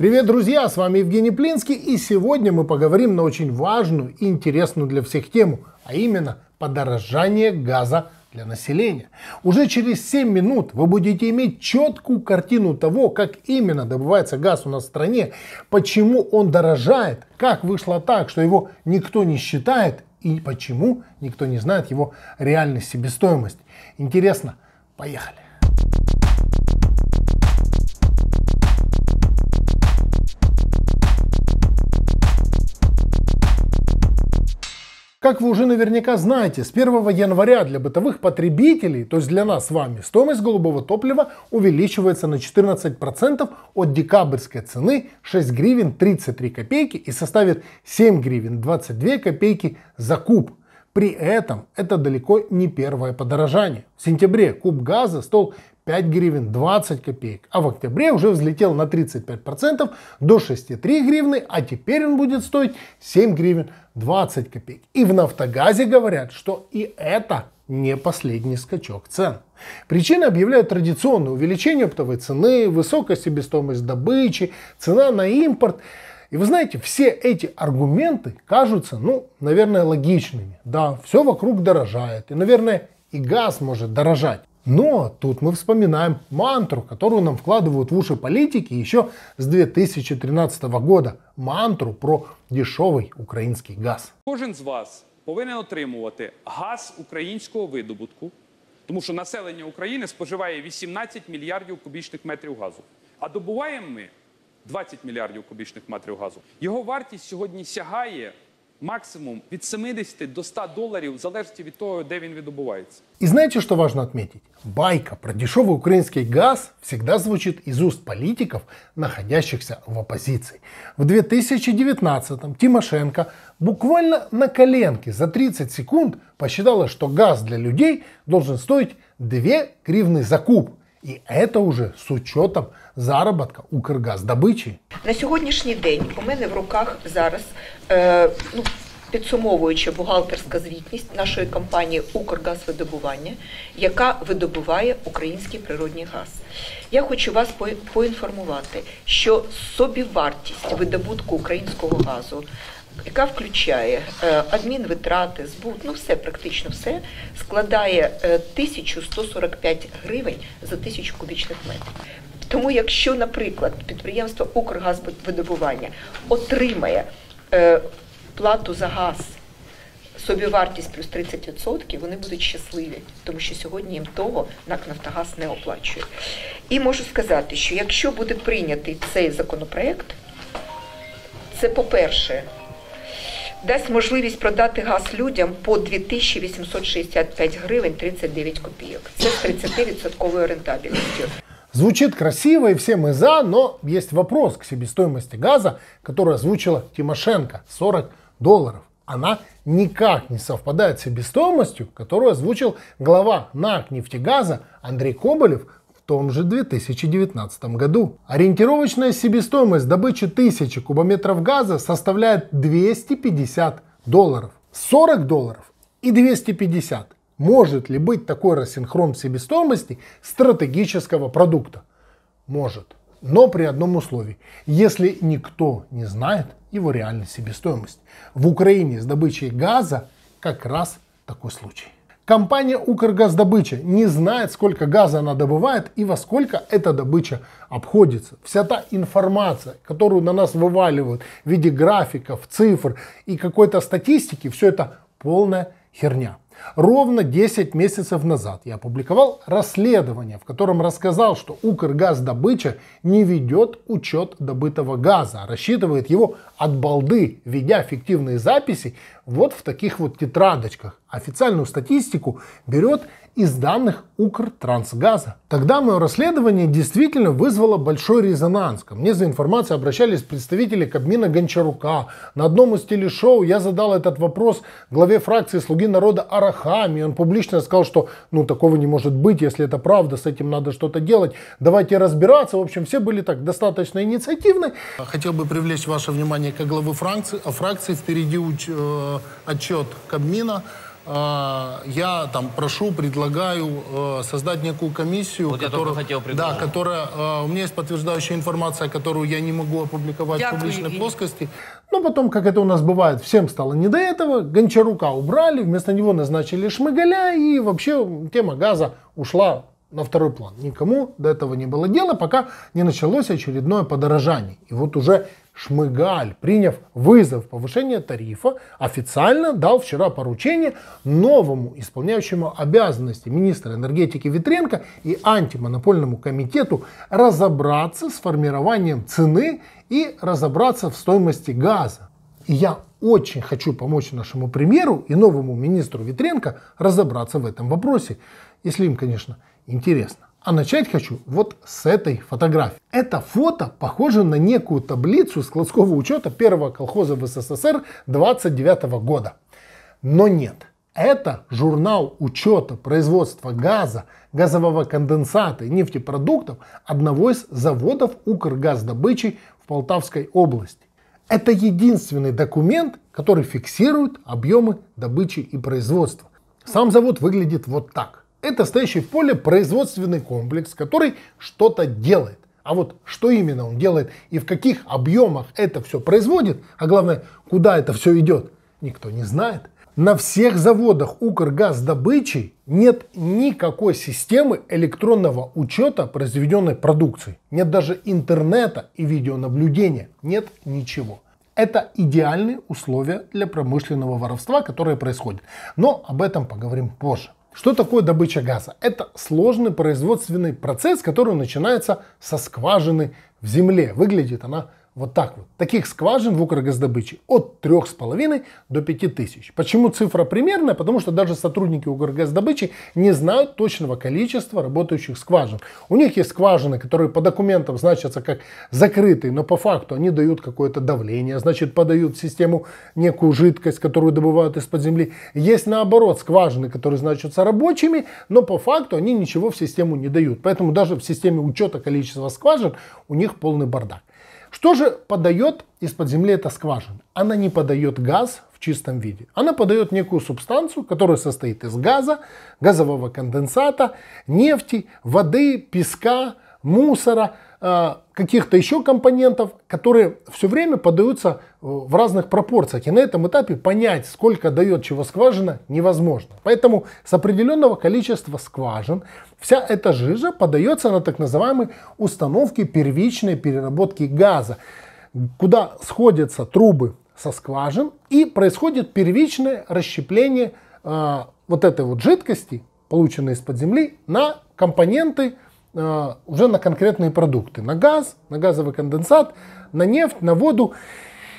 Привет, друзья! С вами Евгений Плинский, и сегодня мы поговорим на очень важную и интересную для всех тему, а именно подорожание газа для населения. Уже через 7 минут вы будете иметь четкую картину того, как именно добывается газ у нас в стране, почему он дорожает, как вышло так, что его никто не считает и почему никто не знает его реальной себестоимость. Интересно? Поехали! Как вы уже наверняка знаете, с 1 января для бытовых потребителей, то есть для нас с вами, стоимость голубого топлива увеличивается на 14% от декабрьской цены 6 гривен 33 копейки и составит 7 гривен 22 копейки за куб. При этом это далеко не первое подорожание. В сентябре куб газа стоил 5 гривен 20 копеек, а в октябре уже взлетел на 35% до 6,3 гривны, а теперь он будет стоить 7 гривен 20 копеек. И в «Нафтогазе» говорят, что и это не последний скачок цен. Причины объявляют традиционное увеличение оптовой цены, высокая себестоимость добычи, цена на импорт. И вы знаете, все эти аргументы кажутся, ну, наверное, логичными. Да, все вокруг дорожает. И, наверное, и газ может дорожать. Но тут мы вспоминаем мантру, которую нам вкладывают в уши политики еще с 2013 года. Мантру про дешевий український газ. Кожен з вас повинен отримувати газ українського видобутку, тому що населення України споживає 18 мільярдів кубічних метрів газу. А добуваємо ми 20 мільярдів кубічних метрів газу. Його вартість сьогодні сягає максимум від 70 до 100 доларів, в залежності від того, де він видобувається. И знаете, что важно отметить? Байка про дешевый украинский газ всегда звучит из уст политиков, находящихся в оппозиции. В 2019-м Тимошенко буквально на коленке за 30 секунд посчитала, что газ для людей должен стоить 2 гривны за куб, и это уже с учетом заработка у Кыргаз Киргаздобичі. На сегодняшний день у меня в руках зараз е, э, ну, Підсумовуючи бухгалтерська звітність нашої компанії Укргазвидобування, яка видобуває український природний газ. Я хочу вас поінформувати, що собівартість видобутку українського газу. Яка включає е, адмінвитрати, збут, ну все, практично все, складає 1145 е, гривень за тисячу кубічних метрів. Тому, якщо, наприклад, підприємство Укргазвидобування отримає е, плату за газ, собівартість плюс 30%, вони будуть щасливі, тому що сьогодні їм того НАК Нафтогаз не оплачує. І можу сказати, що якщо буде прийнятий цей законопроект, це по-перше, дасть можливість продати газ людям по 2865 гривень 39 копійок. Це з 30% рентабельністю. Звучит красиво и все мы за, но есть вопрос к себестоимости газа, который озвучила Тимошенко 40 долларов. Она никак не совпадает с себестоимостью, которую озвучил глава НАК «Нефтегаза» Андрей Коболев в том же 2019 году. Ориентировочная себестоимость добычи тысячи кубометров газа составляет 250 долларов. 40 долларов и 250. Может ли быть такой рассинхрон себестоимости стратегического продукта? Может но при одном условии, если никто не знает его реальной себестоимость. В Украине с добычей газа как раз такой случай. Компания «Укргаздобыча» не знает, сколько газа она добывает и во сколько эта добыча обходится. Вся та информация, которую на нас вываливают в виде графиков, цифр и какой-то статистики, все это полная херня. Ровно 10 месяцев назад я опубликовал расследование, в котором рассказал, что Укргаздобыча не ведет учет добытого газа, а рассчитывает его от балды, ведя фиктивные записи вот в таких вот тетрадочках. Официальную статистику берет из данных Укртрансгаза. Тогда мое расследование действительно вызвало большой резонанс. Ко мне за информацией обращались представители Кабмина Гончарука. На одном из телешоу я задал этот вопрос главе фракции «Слуги народа» Арахами. Он публично сказал, что ну такого не может быть, если это правда, с этим надо что-то делать. Давайте разбираться. В общем, все были так достаточно инициативны. Хотел бы привлечь ваше внимание как главы фракции. О фракции впереди уч, э, отчет Кабмина. А, я там прошу, предлагаю э, создать некую комиссию, вот которую, хотел да, которая, э, у меня есть подтверждающая информация, которую я не могу опубликовать Дякую, в публичной Евгений. плоскости. Но потом, как это у нас бывает, всем стало не до этого, Гончарука убрали, вместо него назначили Шмыгаля, и вообще тема газа ушла на второй план. Никому до этого не было дела, пока не началось очередное подорожание. И вот уже Шмыгаль, приняв вызов повышения тарифа, официально дал вчера поручение новому исполняющему обязанности министра энергетики Витренко и антимонопольному комитету разобраться с формированием цены и разобраться в стоимости газа. И я очень хочу помочь нашему премьеру и новому министру Витренко разобраться в этом вопросе, если им, конечно, интересно. А начать хочу вот с этой фотографии. Это фото похоже на некую таблицу складского учета первого колхоза в СССР 29 -го года. Но нет. Это журнал учета производства газа, газового конденсата и нефтепродуктов одного из заводов Укргаздобычи в Полтавской области. Это единственный документ, который фиксирует объемы добычи и производства. Сам завод выглядит вот так это стоящий в поле производственный комплекс, который что-то делает. А вот что именно он делает и в каких объемах это все производит, а главное, куда это все идет, никто не знает. На всех заводах Укргаздобычи нет никакой системы электронного учета произведенной продукции. Нет даже интернета и видеонаблюдения. Нет ничего. Это идеальные условия для промышленного воровства, которое происходит. Но об этом поговорим позже. Что такое добыча газа? Это сложный производственный процесс, который начинается со скважины в земле. Выглядит она вот так вот. Таких скважин в Укргаздобыче от 3,5 до 5 тысяч. Почему цифра примерная? Потому что даже сотрудники Укргаздобычи не знают точного количества работающих скважин. У них есть скважины, которые по документам значатся как закрытые, но по факту они дают какое-то давление, значит подают в систему некую жидкость, которую добывают из-под земли. Есть наоборот скважины, которые значатся рабочими, но по факту они ничего в систему не дают. Поэтому даже в системе учета количества скважин у них полный бардак. Что же подает из-под земли эта скважина? Она не подает газ в чистом виде. Она подает некую субстанцию, которая состоит из газа, газового конденсата, нефти, воды, песка, мусора – Э, каких-то еще компонентов, которые все время подаются э, в разных пропорциях. И на этом этапе понять, сколько дает чего скважина, невозможно. Поэтому с определенного количества скважин вся эта жижа подается на так называемые установки первичной переработки газа, куда сходятся трубы со скважин и происходит первичное расщепление э, вот этой вот жидкости, полученной из-под земли, на компоненты, а, уже на конкретные продукты. На газ, на газовый конденсат, на нефть, на воду.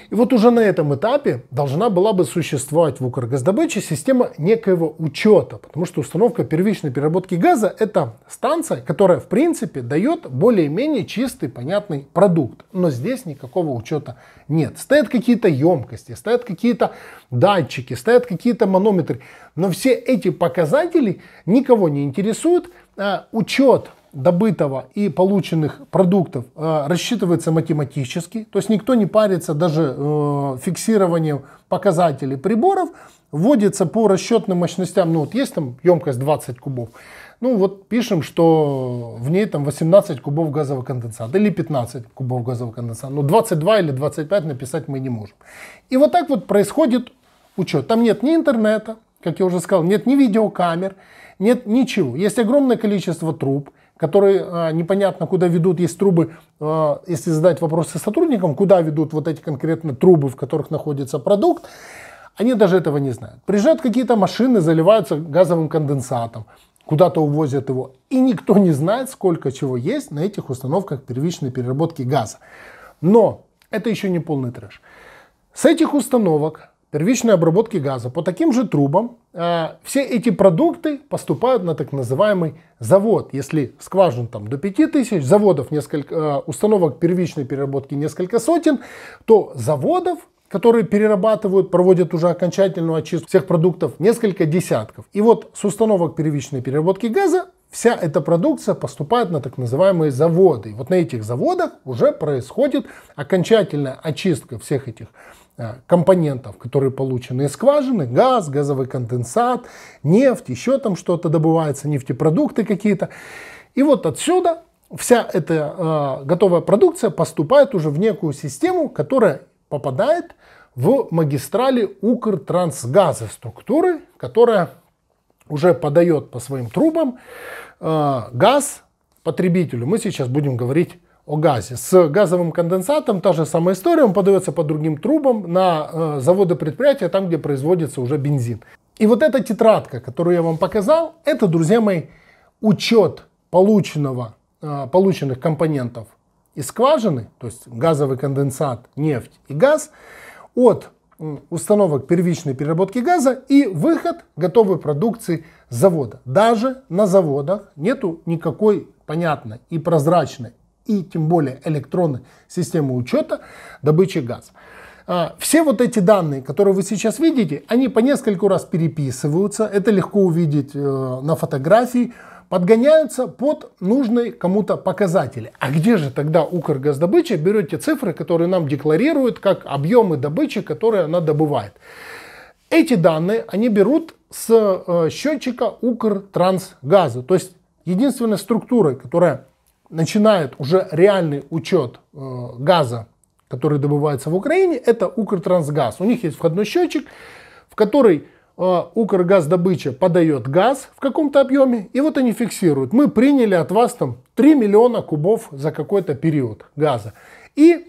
И вот уже на этом этапе должна была бы существовать в Укргаздобыче система некоего учета, потому что установка первичной переработки газа – это станция, которая, в принципе, дает более-менее чистый, понятный продукт. Но здесь никакого учета нет. Стоят какие-то емкости, стоят какие-то датчики, стоят какие-то манометры. Но все эти показатели никого не интересуют. А учет добытого и полученных продуктов э, рассчитывается математически, то есть никто не парится даже э, фиксированием показателей приборов, вводится по расчетным мощностям, ну вот есть там емкость 20 кубов, ну вот пишем, что в ней там 18 кубов газового конденсата или 15 кубов газового конденсата, но ну 22 или 25 написать мы не можем. И вот так вот происходит учет. Там нет ни интернета, как я уже сказал, нет ни видеокамер, нет ничего. Есть огромное количество труб, которые а, непонятно куда ведут, есть трубы, а, если задать вопросы сотрудникам, куда ведут вот эти конкретно трубы, в которых находится продукт, они даже этого не знают. Приезжают какие-то машины, заливаются газовым конденсатом, куда-то увозят его, и никто не знает, сколько чего есть на этих установках первичной переработки газа. Но это еще не полный трэш. С этих установок первичной обработки газа по таким же трубам, э, все эти продукты поступают на так называемый завод. Если скважин там до 5000, заводов несколько, э, установок первичной переработки несколько сотен, то заводов которые перерабатывают, проводят уже окончательную очистку всех продуктов, несколько десятков. И вот с установок первичной переработки газа вся эта продукция поступает на так называемые заводы. И вот на этих заводах уже происходит окончательная очистка всех этих Э, компонентов, которые получены из скважины, газ, газовый конденсат, нефть, еще там что-то добывается, нефтепродукты какие-то. И вот отсюда вся эта э, готовая продукция поступает уже в некую систему, которая попадает в магистрали Укртрансгаза структуры, которая уже подает по своим трубам э, газ потребителю. Мы сейчас будем говорить о газе. С газовым конденсатом та же самая история, он подается по другим трубам на э, заводы предприятия, там, где производится уже бензин. И вот эта тетрадка, которую я вам показал, это, друзья мои, учет полученного, э, полученных компонентов из скважины, то есть газовый конденсат, нефть и газ, от установок первичной переработки газа и выход готовой продукции завода. Даже на заводах нету никакой, понятной и прозрачной и тем более электронной системы учета добычи газа. А, все вот эти данные, которые вы сейчас видите, они по нескольку раз переписываются, это легко увидеть э, на фотографии, подгоняются под нужные кому-то показатели. А где же тогда Укргаздобыча берет те цифры, которые нам декларируют как объемы добычи, которые она добывает? Эти данные они берут с э, счетчика Укртрансгаза, то есть единственной структурой, которая начинает уже реальный учет э, газа, который добывается в Украине, это Укртрансгаз. У них есть входной счетчик, в который э, Укргаздобыча подает газ в каком-то объеме, и вот они фиксируют. Мы приняли от вас там 3 миллиона кубов за какой-то период газа. И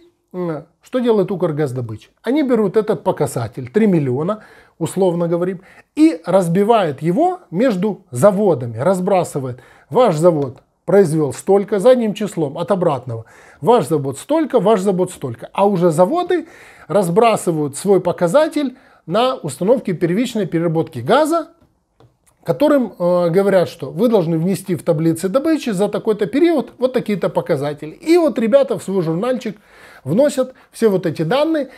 что делает Укргаздобыча? Они берут этот показатель, 3 миллиона, условно говорим, и разбивает его между заводами, разбрасывает. Ваш завод произвел столько, задним числом от обратного. Ваш завод столько, ваш завод столько. А уже заводы разбрасывают свой показатель на установке первичной переработки газа, которым э, говорят, что вы должны внести в таблицы добычи за такой-то период вот такие-то показатели. И вот ребята в свой журнальчик вносят все вот эти данные,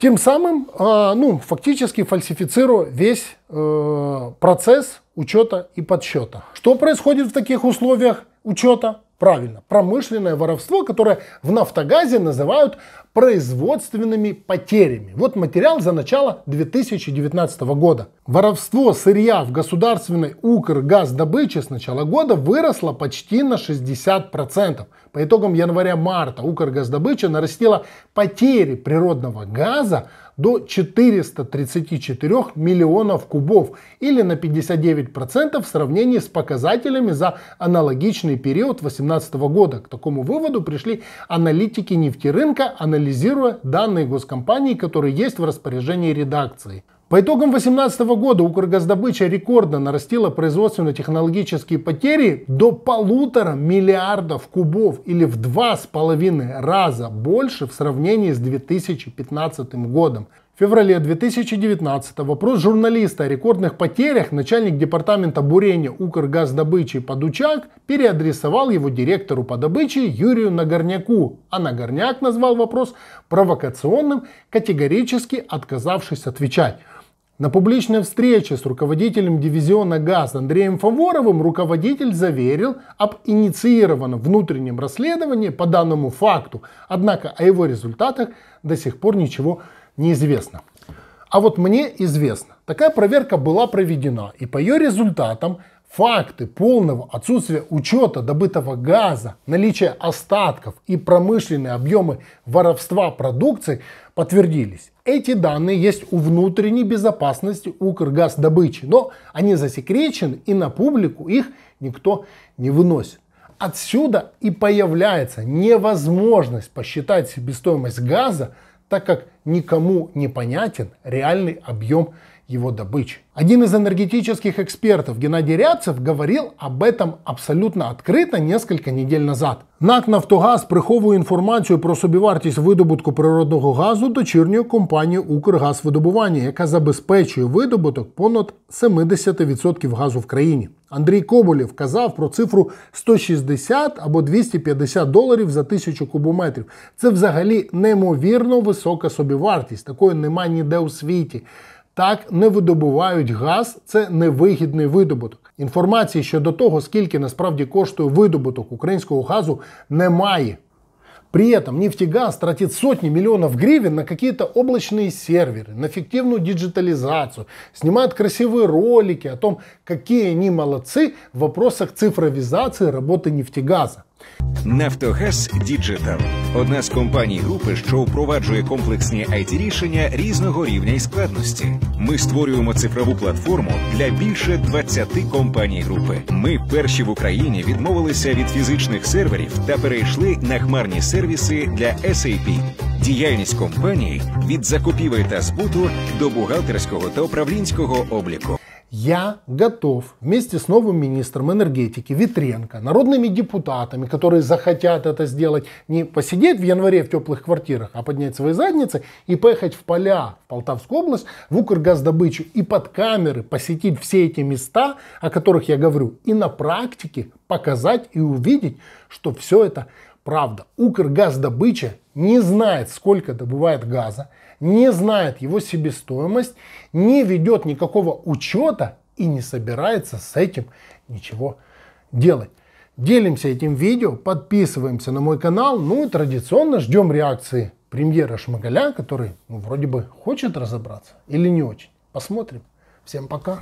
тем самым, э, ну, фактически фальсифицируя весь э, процесс учета и подсчета. Что происходит в таких условиях учета? Правильно, промышленное воровство, которое в «Нафтогазе» называют производственными потерями. Вот материал за начало 2019 года. Воровство сырья в государственной Укргаздобыче с начала года выросло почти на 60%. По итогам января-марта Укргаздобыча нарастила потери природного газа до 434 миллионов кубов или на 59% в сравнении с показателями за аналогичный период 2018 года. К такому выводу пришли аналитики нефтерынка, анализируя данные госкомпаний, которые есть в распоряжении редакции. По итогам 2018 года Укргаздобыча рекордно нарастила производственно-технологические потери до полутора миллиардов кубов или в два с половиной раза больше в сравнении с 2015 годом. В феврале 2019 вопрос журналиста о рекордных потерях начальник департамента бурения Укргаздобычи Подучак переадресовал его директору по добыче Юрию Нагорняку, а Нагорняк назвал вопрос провокационным, категорически отказавшись отвечать. На публичной встрече с руководителем дивизиона ГАЗ Андреем Фаворовым руководитель заверил об инициированном внутреннем расследовании по данному факту, однако о его результатах до сих пор ничего не известно. А вот мне известно, такая проверка была проведена, и по ее результатам факты полного отсутствия учета добытого газа, наличие остатков и промышленные объемы воровства продукции подтвердились. Эти данные есть у внутренней безопасности Укргаздобычи, но они засекречены и на публику их никто не выносит. Отсюда и появляется невозможность посчитать себестоимость газа, так как никому не понятен реальный объем его добычи. Один из энергетических экспертов Геннадий Рябцев говорил об этом абсолютно открыто несколько недель назад. НАК «Нафтогаз» приховує інформацію про собівартість видобутку природного газу дочірньої компанії «Укргазвидобування», яка забезпечує видобуток понад 70% газу в країні. Андрій Коболєв казав про цифру 160 або 250 доларів за тисячу кубометрів. Це взагалі неймовірно висока собівартість. Такої немає ніде у світі. Так не видобувають газ, це невигідний видобуток. Інформації щодо того, скільки насправді коштує видобуток українського газу, немає. При этом нефтегаз тратит сотни миллионов гривен на какие-то облачные серверы, на фиктивную диджитализацию, снимает красивые ролики о том, какие они молодцы в вопросах цифровизации работы нефтегаза. Нафтогаз Діджитал одна з компаній групи, що впроваджує комплексні it рішення різного рівня і складності. Ми створюємо цифрову платформу для більше 20 компаній групи. Ми перші в Україні відмовилися від фізичних серверів та перейшли на хмарні сервіси для SAP. Діяльність компанії від закупівель та збуту до бухгалтерського та управлінського обліку. я готов вместе с новым министром энергетики Витренко, народными депутатами, которые захотят это сделать, не посидеть в январе в теплых квартирах, а поднять свои задницы и поехать в поля, в Полтавскую область, в Укргаздобычу и под камеры посетить все эти места, о которых я говорю, и на практике показать и увидеть, что все это правда. Укргаздобыча не знает, сколько добывает газа, не знает его себестоимость, не ведет никакого учета и не собирается с этим ничего делать. Делимся этим видео, подписываемся на мой канал, ну и традиционно ждем реакции премьера Шмагаля, который ну, вроде бы хочет разобраться или не очень. Посмотрим. Всем пока.